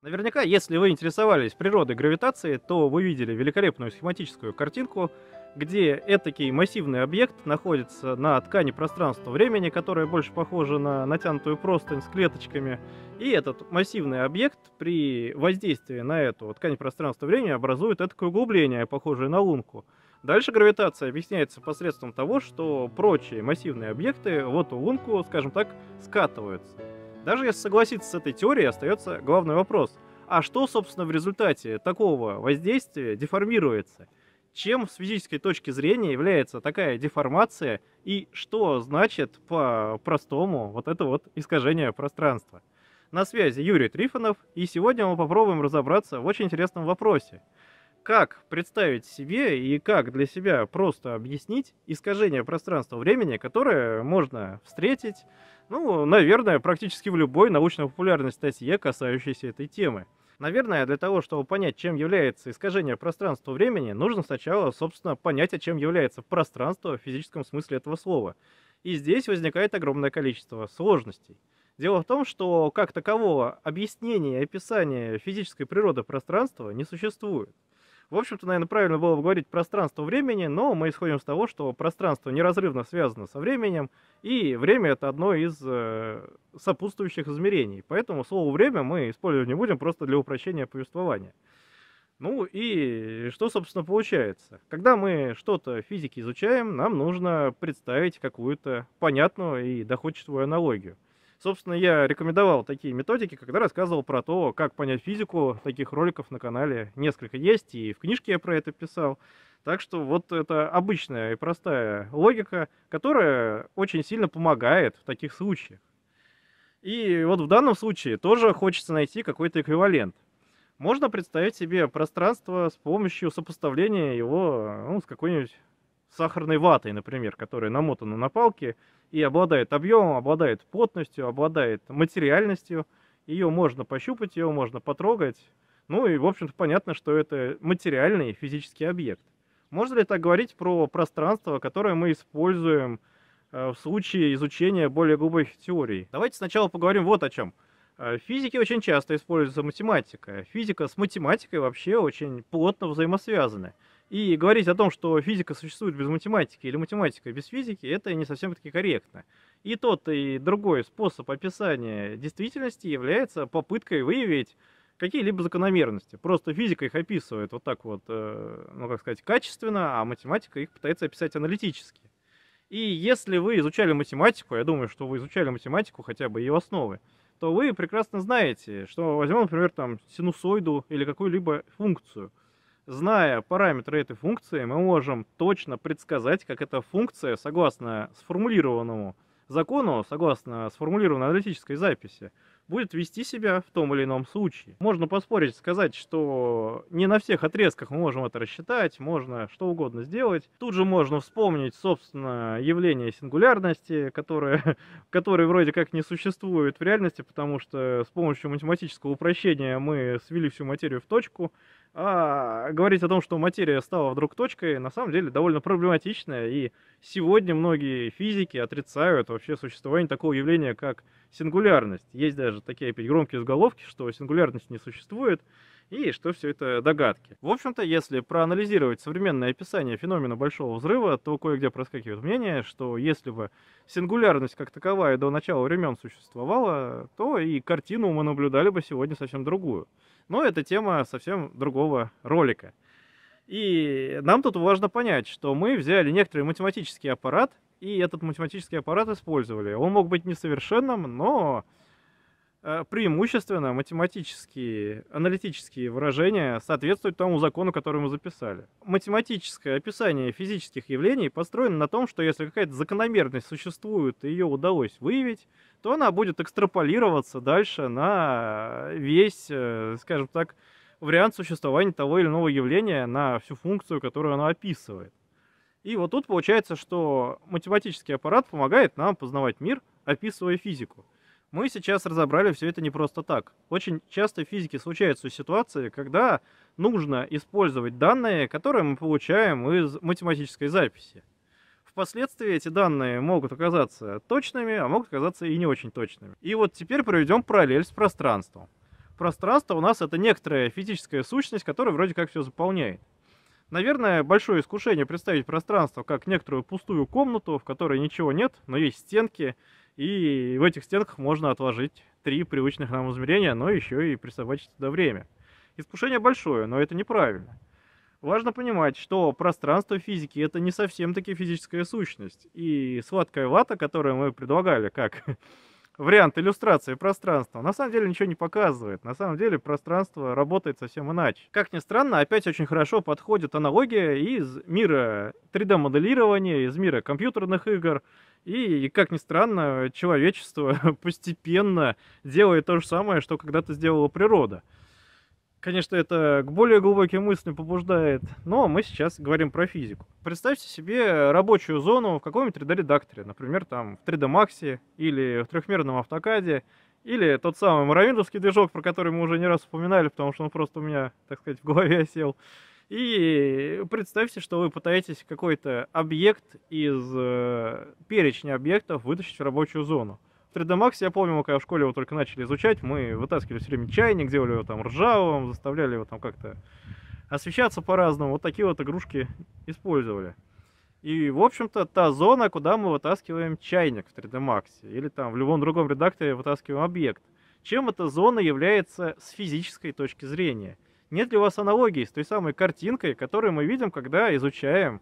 Наверняка, если вы интересовались природой гравитации, то вы видели великолепную схематическую картинку, где этакий массивный объект находится на ткани пространства-времени, которая больше похожа на натянутую простынь с клеточками, и этот массивный объект при воздействии на эту ткань пространства-времени образует этакое углубление, похожее на лунку. Дальше гравитация объясняется посредством того, что прочие массивные объекты в эту лунку, скажем так, скатываются. Даже если согласиться с этой теорией, остается главный вопрос. А что, собственно, в результате такого воздействия деформируется? Чем с физической точки зрения является такая деформация и что значит по-простому вот это вот искажение пространства? На связи Юрий Трифонов, и сегодня мы попробуем разобраться в очень интересном вопросе – как представить себе и как для себя просто объяснить искажение пространства-времени, которое можно встретить, ну, наверное, практически в любой научно-популярной статье, касающейся этой темы. Наверное, для того, чтобы понять, чем является искажение пространства-времени, нужно сначала, собственно, понять, о а чем является пространство в физическом смысле этого слова. И здесь возникает огромное количество сложностей. Дело в том, что как такового объяснения и описания физической природы пространства не существует. В общем-то, наверное, правильно было бы говорить пространство времени, но мы исходим с того, что пространство неразрывно связано со временем, и время это одно из э, сопутствующих измерений. Поэтому слово время мы использовать не будем просто для упрощения повествования. Ну и что, собственно, получается? Когда мы что-то в физике изучаем, нам нужно представить какую-то понятную и доходчивую аналогию – Собственно, я рекомендовал такие методики, когда рассказывал про то, как понять физику. Таких роликов на канале несколько есть, и в книжке я про это писал. Так что вот это обычная и простая логика, которая очень сильно помогает в таких случаях. И вот в данном случае тоже хочется найти какой-то эквивалент. Можно представить себе пространство с помощью сопоставления его ну, с какой-нибудь сахарной ватой, например, которая намотана на палке и обладает объемом, обладает плотностью, обладает материальностью. Ее можно пощупать, ее можно потрогать. Ну и, в общем-то, понятно, что это материальный физический объект. Можно ли так говорить про пространство, которое мы используем э, в случае изучения более глубоких теорий? Давайте сначала поговорим вот о чем. Э, в физике очень часто используется математика. Физика с математикой вообще очень плотно взаимосвязаны. И говорить о том, что физика существует без математики или математика без физики, это не совсем таки корректно. И тот, и другой способ описания действительности является попыткой выявить какие-либо закономерности. Просто физика их описывает вот так вот, э, ну как сказать, качественно, а математика их пытается описать аналитически. И если вы изучали математику, я думаю, что вы изучали математику хотя бы ее основы, то вы прекрасно знаете, что возьмем, например, там синусоиду или какую-либо функцию – Зная параметры этой функции, мы можем точно предсказать, как эта функция, согласно сформулированному закону, согласно сформулированной аналитической записи, будет вести себя в том или ином случае. Можно поспорить, сказать, что не на всех отрезках мы можем это рассчитать, можно что угодно сделать. Тут же можно вспомнить, собственно, явление сингулярности, которое, которое вроде как не существует в реальности, потому что с помощью математического упрощения мы свели всю материю в точку, а говорить о том, что материя стала вдруг точкой, на самом деле довольно проблематичная, и сегодня многие физики отрицают вообще существование такого явления, как сингулярность. Есть даже такие опять громкие заголовки, что сингулярность не существует, и что все это догадки. В общем-то, если проанализировать современное описание феномена Большого Взрыва, то кое-где проскакивает мнение, что если бы сингулярность как таковая до начала времен существовала, то и картину мы наблюдали бы сегодня совсем другую. Но ну, это тема совсем другого ролика. И нам тут важно понять, что мы взяли некоторый математический аппарат, и этот математический аппарат использовали. Он мог быть несовершенным, но Э, преимущественно математические, аналитические выражения соответствуют тому закону, который мы записали. Математическое описание физических явлений построено на том, что если какая-то закономерность существует и ее удалось выявить, то она будет экстраполироваться дальше на весь, э, скажем так, вариант существования того или иного явления на всю функцию, которую оно описывает. И вот тут получается, что математический аппарат помогает нам познавать мир, описывая физику – мы сейчас разобрали все это не просто так. Очень часто в физике случаются ситуации, когда нужно использовать данные, которые мы получаем из математической записи. Впоследствии эти данные могут оказаться точными, а могут оказаться и не очень точными. И вот теперь проведем параллель с пространством. Пространство у нас это некоторая физическая сущность, которая вроде как все заполняет. Наверное, большое искушение представить пространство как некоторую пустую комнату, в которой ничего нет, но есть стенки, и в этих стенках можно отложить три привычных нам измерения, но еще и присобачить туда время. Искушение большое, но это неправильно. Важно понимать, что пространство физики это не совсем таки физическая сущность. И сладкая вата, которую мы предлагали как вариант иллюстрации пространства, на самом деле ничего не показывает. На самом деле пространство работает совсем иначе. Как ни странно, опять очень хорошо подходит аналогия из мира 3D-моделирования, из мира компьютерных игр. И, как ни странно, человечество постепенно делает то же самое, что когда-то сделала природа. Конечно, это к более глубоким мыслям побуждает, но мы сейчас говорим про физику. Представьте себе рабочую зону в каком-нибудь 3D-редакторе, например, там в 3D Max или в трехмерном автокаде, или тот самый муравинтовский движок, про который мы уже не раз упоминали, потому что он просто у меня, так сказать, в голове сел. И представьте, что вы пытаетесь какой-то объект из э, перечня объектов вытащить в рабочую зону. 3D Max, я помню, когда в школе его только начали изучать, мы вытаскивали все время чайник, делали его там ржавым, заставляли его там как-то освещаться по-разному. Вот такие вот игрушки использовали. И, в общем-то, та зона, куда мы вытаскиваем чайник в 3D Max, или там в любом другом редакторе вытаскиваем объект. Чем эта зона является с физической точки зрения? Нет ли у вас аналогии с той самой картинкой, которую мы видим, когда изучаем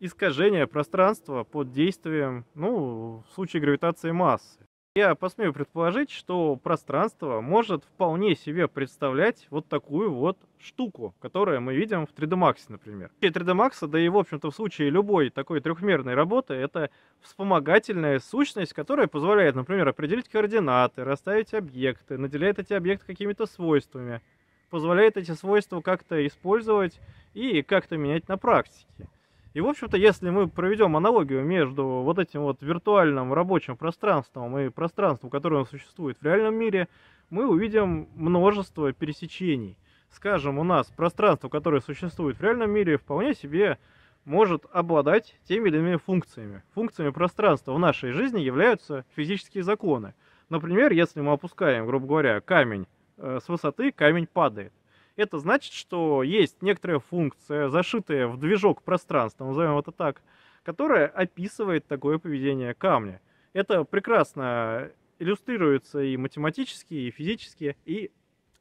искажение пространства под действием, ну, в случае гравитации массы? Я посмею предположить, что пространство может вполне себе представлять вот такую вот штуку, которую мы видим в 3D Max, например. В 3D Max, да и в общем-то в случае любой такой трехмерной работы, это вспомогательная сущность, которая позволяет, например, определить координаты, расставить объекты, наделяет эти объекты какими-то свойствами, позволяет эти свойства как-то использовать и как-то менять на практике. И, в общем-то, если мы проведем аналогию между вот этим вот виртуальным рабочим пространством и пространством, которое существует в реальном мире, мы увидим множество пересечений. Скажем, у нас пространство, которое существует в реальном мире, вполне себе может обладать теми или иными функциями. Функциями пространства в нашей жизни являются физические законы. Например, если мы опускаем, грубо говоря, камень э, с высоты, камень падает. Это значит, что есть некоторая функция, зашитая в движок пространства, назовем это так, которая описывает такое поведение камня. Это прекрасно иллюстрируется и математически, и физически, и,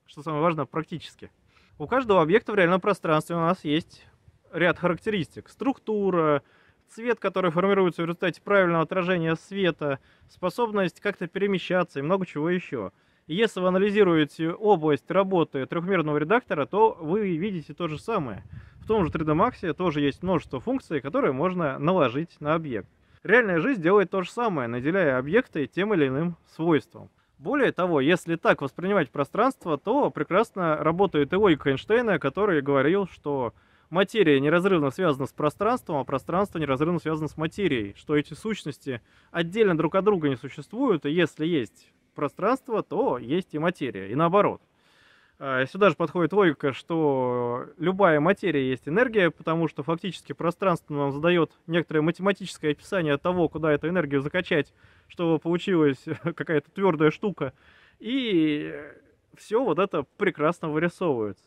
что самое важное, практически. У каждого объекта в реальном пространстве у нас есть ряд характеристик. Структура, цвет, который формируется в результате правильного отражения света, способность как-то перемещаться и много чего еще если вы анализируете область работы трехмерного редактора, то вы видите то же самое. В том же 3D Max тоже есть множество функций, которые можно наложить на объект. Реальная жизнь делает то же самое, наделяя объекты тем или иным свойством. Более того, если так воспринимать пространство, то прекрасно работает и логика Эйнштейна, который говорил, что материя неразрывно связана с пространством, а пространство неразрывно связано с материей, что эти сущности отдельно друг от друга не существуют, и если есть пространство, то есть и материя. И наоборот. А, сюда же подходит логика, что любая материя есть энергия, потому что фактически пространство нам задает некоторое математическое описание того, куда эту энергию закачать, чтобы получилась какая-то твердая штука. И все вот это прекрасно вырисовывается.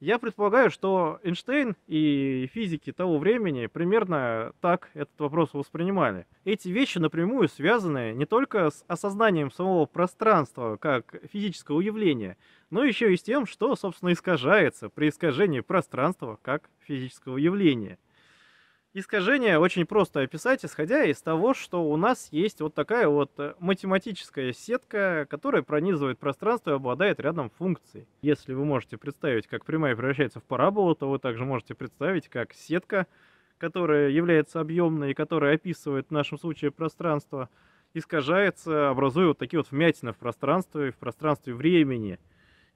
Я предполагаю, что Эйнштейн и физики того времени примерно так этот вопрос воспринимали. Эти вещи напрямую связаны не только с осознанием самого пространства как физического явления, но еще и с тем, что, собственно, искажается при искажении пространства как физического явления. Искажение очень просто описать, исходя из того, что у нас есть вот такая вот э, математическая сетка, которая пронизывает пространство и обладает рядом функций. Если вы можете представить, как прямая превращается в параболу, то вы также можете представить, как сетка, которая является объемной и которая описывает в нашем случае пространство, искажается, образуя вот такие вот вмятины в пространстве, и в пространстве времени.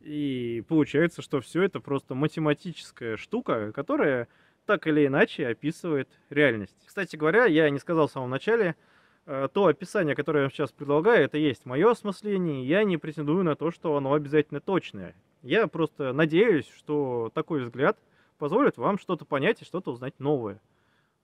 И получается, что все это просто математическая штука, которая так или иначе описывает реальность. Кстати говоря, я не сказал в самом начале, э, то описание, которое я сейчас предлагаю, это есть мое осмысление, я не претендую на то, что оно обязательно точное. Я просто надеюсь, что такой взгляд позволит вам что-то понять и что-то узнать новое.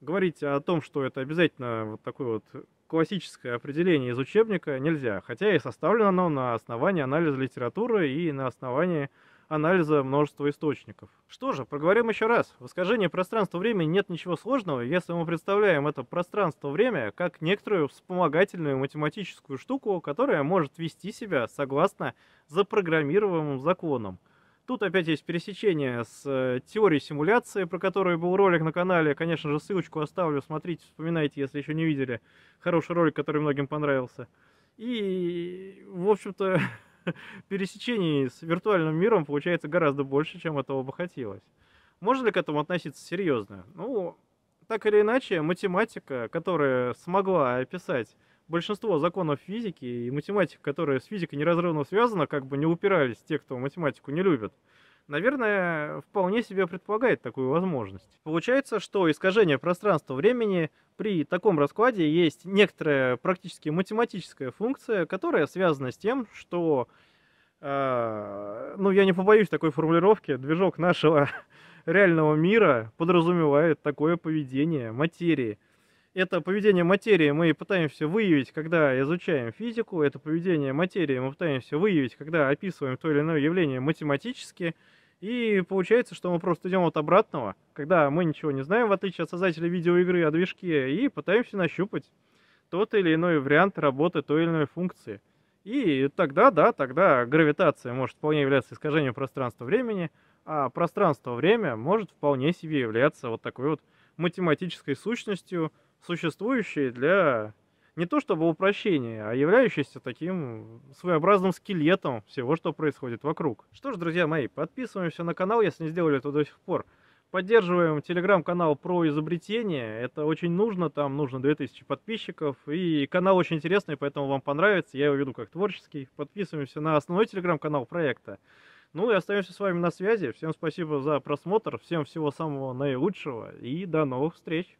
Говорить о том, что это обязательно вот такое вот классическое определение из учебника нельзя, хотя и составлено оно на основании анализа литературы и на основании анализа множества источников. Что же, проговорим еще раз. В искажении пространства-времени нет ничего сложного, если мы представляем это пространство-время как некоторую вспомогательную математическую штуку, которая может вести себя согласно запрограммированным законам. Тут опять есть пересечение с э, теорией симуляции, про которую был ролик на канале. Конечно же, ссылочку оставлю, смотрите, вспоминайте, если еще не видели. Хороший ролик, который многим понравился. И, в общем-то, пересечений с виртуальным миром получается гораздо больше, чем этого бы хотелось. Можно ли к этому относиться серьезно? Ну, так или иначе, математика, которая смогла описать большинство законов физики и математика, которая с физикой неразрывно связана, как бы не упирались те, кто математику не любит, наверное, вполне себе предполагает такую возможность. Получается, что искажение пространства-времени при таком раскладе есть некоторая практически математическая функция, которая связана с тем, что, э, ну, я не побоюсь такой формулировки, движок нашего реального мира подразумевает такое поведение материи. Это поведение материи мы пытаемся выявить, когда изучаем физику, это поведение материи мы пытаемся выявить, когда описываем то или иное явление математически – и получается, что мы просто идем от обратного, когда мы ничего не знаем, в отличие от создателя видеоигры о движке, и пытаемся нащупать тот или иной вариант работы той или иной функции. И тогда, да, тогда гравитация может вполне являться искажением пространства-времени, а пространство-время может вполне себе являться вот такой вот математической сущностью, существующей для не то чтобы упрощение, а являющееся таким своеобразным скелетом всего, что происходит вокруг. Что ж, друзья мои, подписываемся на канал, если не сделали это до сих пор. Поддерживаем телеграм-канал про изобретение, это очень нужно, там нужно 2000 подписчиков, и канал очень интересный, поэтому вам понравится, я его веду как творческий. Подписываемся на основной телеграм-канал проекта. Ну и остаемся с вами на связи, всем спасибо за просмотр, всем всего самого наилучшего, и до новых встреч!